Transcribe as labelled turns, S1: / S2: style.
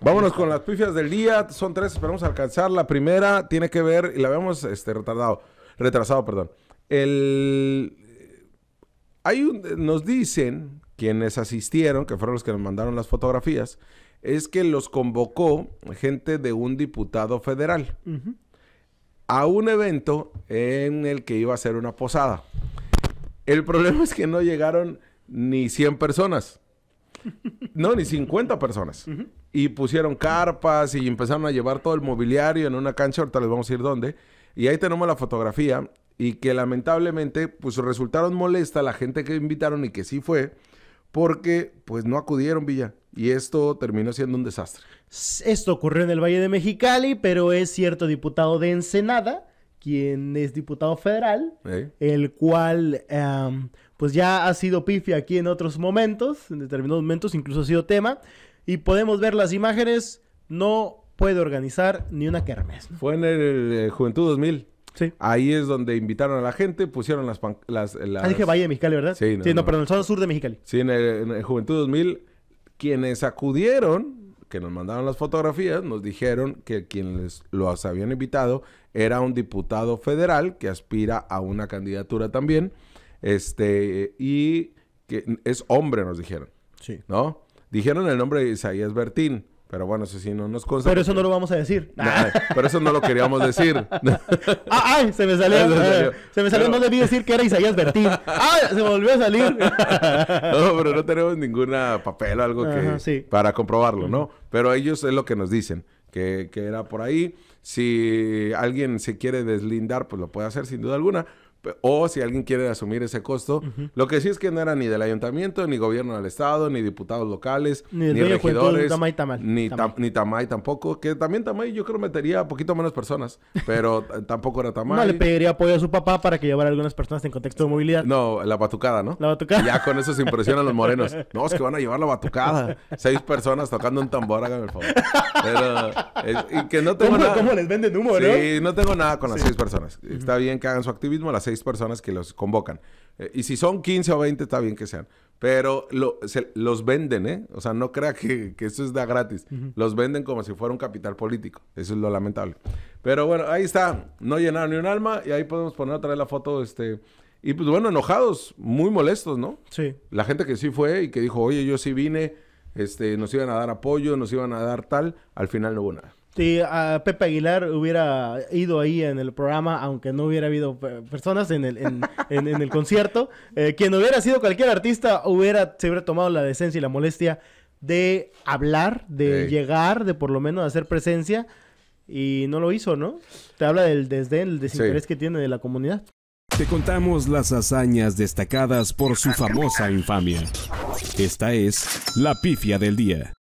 S1: Vámonos con las pifias del día. Son tres, esperamos alcanzar. La primera tiene que ver, y la vemos este, retrasado, perdón. El, eh, hay nos dicen quienes asistieron, que fueron los que nos mandaron las fotografías, es que los convocó gente de un diputado federal a un evento en el que iba a ser una posada. El problema es que no llegaron ni 100 personas. No, ni 50 personas y pusieron carpas y empezaron a llevar todo el mobiliario en una cancha, ahorita les vamos a ir dónde. Y ahí tenemos la fotografía y que lamentablemente pues resultaron molesta la gente que invitaron y que sí fue porque pues no acudieron Villa y esto terminó siendo un desastre.
S2: Esto ocurrió en el Valle de Mexicali, pero es cierto diputado de Ensenada quien es diputado federal, el cual pues ya ha sido pifi aquí en otros momentos, en determinados momentos incluso ha sido tema, y podemos ver las imágenes, no puede organizar ni una kermes
S1: Fue en el eh, Juventud 2000. Sí. Ahí es donde invitaron a la gente, pusieron las... Eh, ah, dije Valle
S2: de Mexicali, ¿verdad? Sí, no, sí, no, perdón,
S1: el sur de Mexicali. Sí, en, el, Juventud 2000, quienes acudieron, que nos mandaron las fotografías, nos dijeron que quienes los habían invitado era un diputado federal que aspira a una candidatura también, este, y que es hombre, nos dijeron. Sí. ¿No? Dijeron el nombre de Isaías Bertín. Pero bueno, eso sí no nos consta. Pero eso no lo vamos a decir. pero eso no lo queríamos decir. Ah, ¡Ay! Se me salió. Eh, se, me salió. No debí decir que era
S2: Isaías Bertín. ¡Ay! Ah, se volvió a salir.
S1: no, pero no tenemos ningún papel o algo que... Para comprobarlo, ¿no? Pero ellos es lo que nos dicen. Que, que era por ahí. Si alguien se quiere deslindar, pues lo puede hacer sin duda alguna o si alguien quiere asumir ese costo. Lo que sí es que no era ni del ayuntamiento, ni gobierno del estado, ni diputados locales, ni, regidores, ni, tamay. ni Tamay tampoco, que también Tamay yo creo metería a poquito menos personas, pero tampoco era Tamay. le
S2: pediría apoyo a su papá para que llevara algunas personas en contexto de movilidad.
S1: No, la batucada, ¿no? La batucada. Ya con eso se impresionan los morenos. No, es que van a llevar la batucada. Seis personas tocando un tambor, háganme el favor. y que no tengo nada.
S2: les venden humo, sí,
S1: no? tengo nada con las seis personas. Está bien que hagan su activismo, las seis personas que los convocan. Eh, y si son 15 o 20, está bien que sean. Pero los venden, ¿eh? O sea, no crea que, eso es da gratis. Los venden como si fuera un capital político. Eso es lo lamentable. Pero bueno, ahí está. No llenaron ni un alma. Y ahí podemos poner otra vez la foto, este... Y pues bueno, enojados, muy molestos, ¿no? Sí. La gente que sí fue y que dijo, oye, yo sí vine, este, nos iban a dar apoyo, nos iban a dar tal, al final no hubo nada
S2: si Pepe Aguilar hubiera ido ahí en el programa, aunque no hubiera habido personas en el, en, el concierto, eh, quien hubiera sido cualquier artista hubiera, se hubiera tomado la decencia y la molestia de hablar, de llegar, de por lo menos hacer presencia, y no lo hizo, ¿no? Te habla del desdén, el desinterés que tiene de la comunidad.
S1: Te contamos las hazañas destacadas por su famosa infamia. Esta es la pifia del día.